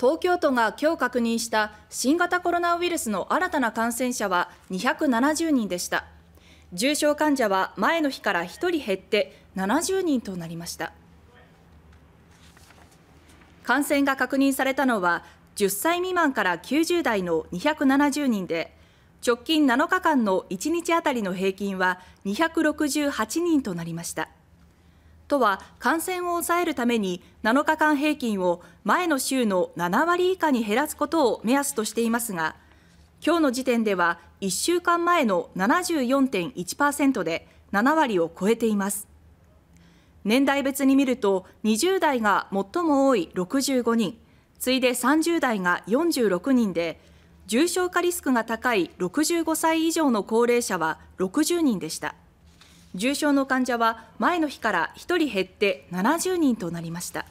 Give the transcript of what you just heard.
東京都が今日確認した新型コロナウイルスの新たな感染者は270人でした重症患者は前の日から1人減って70人となりました感染が確認されたのは10歳未満から90代の270人で直近7日間の1日あたりの平均は268人となりました都は感染を抑えるために7日間平均を前の週の7割以下に減らすことを目安としていますが今日の時点では1週間前の74.1％で7割を超えています。年代別に見ると20代が最も多い65人次いで30代が46人で重症化リスクが高い65歳以上の高齢者は60人でした。重症の患者は前の日から1人減って70人となりました。